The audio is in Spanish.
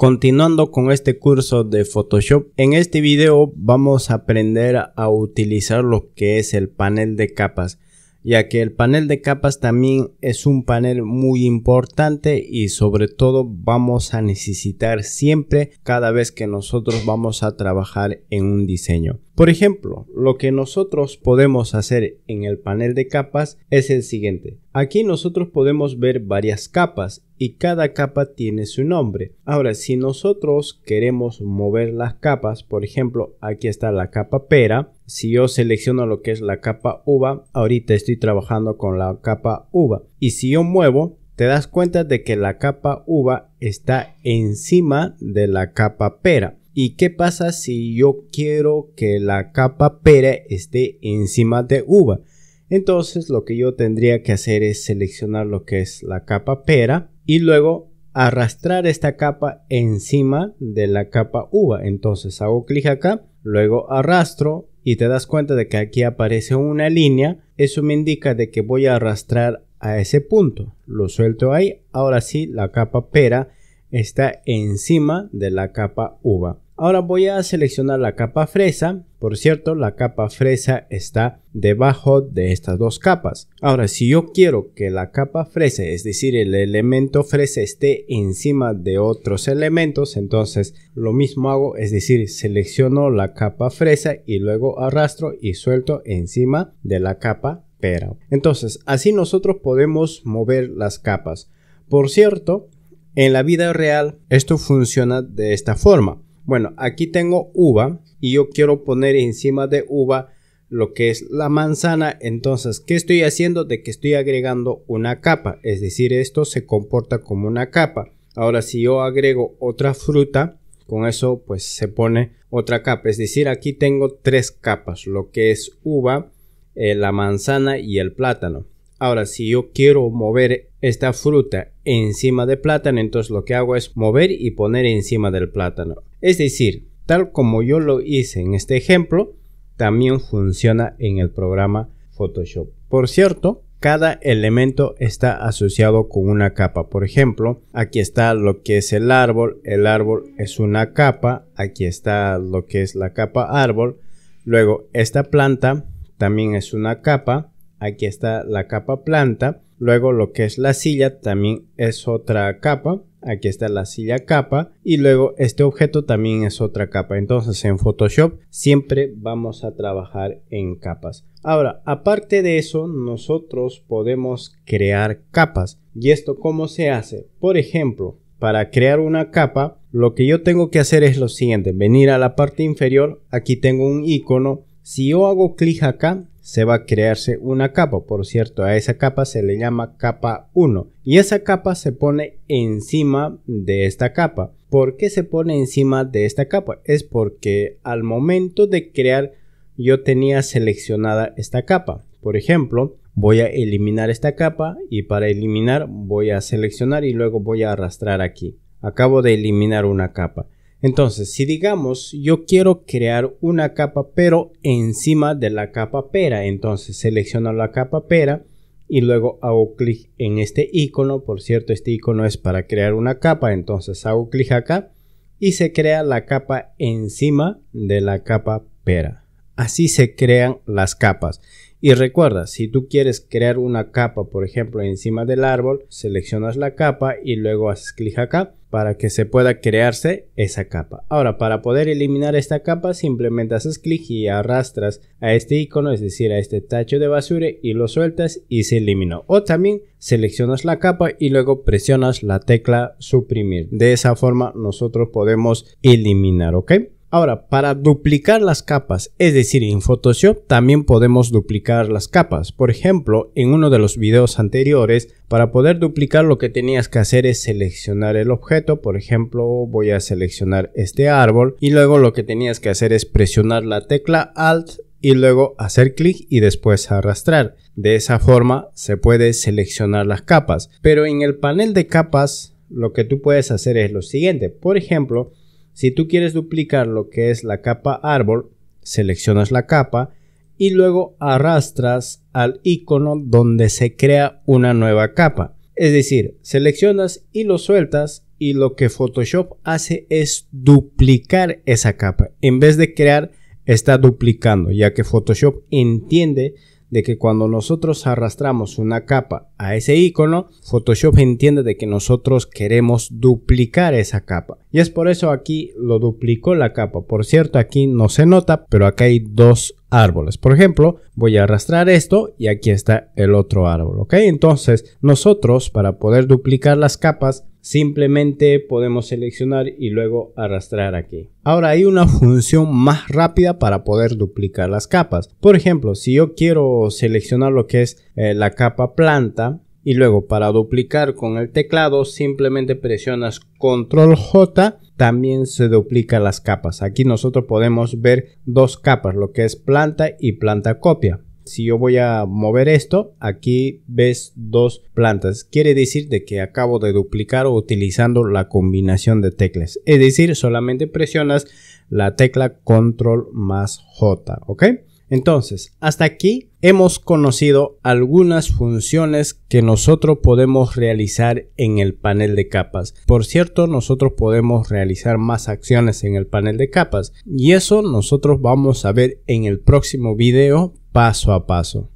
Continuando con este curso de Photoshop, en este video vamos a aprender a utilizar lo que es el panel de capas, ya que el panel de capas también es un panel muy importante y sobre todo vamos a necesitar siempre cada vez que nosotros vamos a trabajar en un diseño. Por ejemplo, lo que nosotros podemos hacer en el panel de capas es el siguiente. Aquí nosotros podemos ver varias capas y cada capa tiene su nombre. Ahora, si nosotros queremos mover las capas, por ejemplo, aquí está la capa pera. Si yo selecciono lo que es la capa uva, ahorita estoy trabajando con la capa uva. Y si yo muevo, te das cuenta de que la capa uva está encima de la capa pera. ¿Y qué pasa si yo quiero que la capa pera esté encima de uva? Entonces lo que yo tendría que hacer es seleccionar lo que es la capa pera y luego arrastrar esta capa encima de la capa uva. Entonces hago clic acá, luego arrastro y te das cuenta de que aquí aparece una línea. Eso me indica de que voy a arrastrar a ese punto. Lo suelto ahí. Ahora sí, la capa pera está encima de la capa uva. Ahora voy a seleccionar la capa fresa. Por cierto, la capa fresa está debajo de estas dos capas. Ahora, si yo quiero que la capa fresa, es decir, el elemento fresa esté encima de otros elementos, entonces lo mismo hago, es decir, selecciono la capa fresa y luego arrastro y suelto encima de la capa pera. Entonces, así nosotros podemos mover las capas. Por cierto, en la vida real esto funciona de esta forma. Bueno, aquí tengo uva y yo quiero poner encima de uva lo que es la manzana. Entonces, ¿qué estoy haciendo? De que estoy agregando una capa. Es decir, esto se comporta como una capa. Ahora, si yo agrego otra fruta, con eso pues se pone otra capa. Es decir, aquí tengo tres capas. Lo que es uva, eh, la manzana y el plátano. Ahora, si yo quiero mover esta fruta encima de plátano, entonces lo que hago es mover y poner encima del plátano. Es decir, tal como yo lo hice en este ejemplo, también funciona en el programa Photoshop. Por cierto, cada elemento está asociado con una capa. Por ejemplo, aquí está lo que es el árbol. El árbol es una capa. Aquí está lo que es la capa árbol. Luego, esta planta también es una capa aquí está la capa planta. Luego lo que es la silla también es otra capa. Aquí está la silla capa y luego este objeto también es otra capa. Entonces en Photoshop siempre vamos a trabajar en capas. Ahora, aparte de eso, nosotros podemos crear capas. ¿Y esto cómo se hace? Por ejemplo, para crear una capa, lo que yo tengo que hacer es lo siguiente. Venir a la parte inferior, aquí tengo un icono. Si yo hago clic acá, se va a crearse una capa. Por cierto, a esa capa se le llama capa 1 y esa capa se pone encima de esta capa. ¿Por qué se pone encima de esta capa? Es porque al momento de crear yo tenía seleccionada esta capa. Por ejemplo, voy a eliminar esta capa y para eliminar voy a seleccionar y luego voy a arrastrar aquí. Acabo de eliminar una capa. Entonces, si digamos yo quiero crear una capa pero encima de la capa pera, entonces selecciono la capa pera y luego hago clic en este icono. Por cierto, este icono es para crear una capa, entonces hago clic acá y se crea la capa encima de la capa pera. Así se crean las capas. Y recuerda, si tú quieres crear una capa, por ejemplo, encima del árbol, seleccionas la capa y luego haces clic acá para que se pueda crearse esa capa. Ahora, para poder eliminar esta capa, simplemente haces clic y arrastras a este icono, es decir, a este tacho de basura y lo sueltas y se eliminó. O también seleccionas la capa y luego presionas la tecla suprimir. De esa forma nosotros podemos eliminar, ¿ok? Ahora, para duplicar las capas, es decir, en Photoshop también podemos duplicar las capas. Por ejemplo, en uno de los videos anteriores, para poder duplicar lo que tenías que hacer es seleccionar el objeto. Por ejemplo, voy a seleccionar este árbol y luego lo que tenías que hacer es presionar la tecla Alt y luego hacer clic y después arrastrar. De esa forma se puede seleccionar las capas. Pero en el panel de capas, lo que tú puedes hacer es lo siguiente. Por ejemplo, si tú quieres duplicar lo que es la capa árbol, seleccionas la capa y luego arrastras al icono donde se crea una nueva capa. Es decir, seleccionas y lo sueltas y lo que Photoshop hace es duplicar esa capa. En vez de crear, está duplicando, ya que Photoshop entiende de que cuando nosotros arrastramos una capa a ese icono, Photoshop entiende de que nosotros queremos duplicar esa capa. Y es por eso aquí lo duplicó la capa. Por cierto, aquí no se nota, pero acá hay dos árboles. Por ejemplo, voy a arrastrar esto y aquí está el otro árbol, ¿ok? Entonces, nosotros para poder duplicar las capas, simplemente podemos seleccionar y luego arrastrar aquí. Ahora hay una función más rápida para poder duplicar las capas. Por ejemplo, si yo quiero seleccionar lo que es eh, la capa planta, y luego para duplicar con el teclado simplemente presionas control J también se duplica las capas. Aquí nosotros podemos ver dos capas, lo que es planta y planta copia. Si yo voy a mover esto, aquí ves dos plantas. Quiere decir de que acabo de duplicar utilizando la combinación de teclas. Es decir, solamente presionas la tecla control más J, ¿ok? Entonces, hasta aquí hemos conocido algunas funciones que nosotros podemos realizar en el panel de capas. Por cierto, nosotros podemos realizar más acciones en el panel de capas y eso nosotros vamos a ver en el próximo video paso a paso.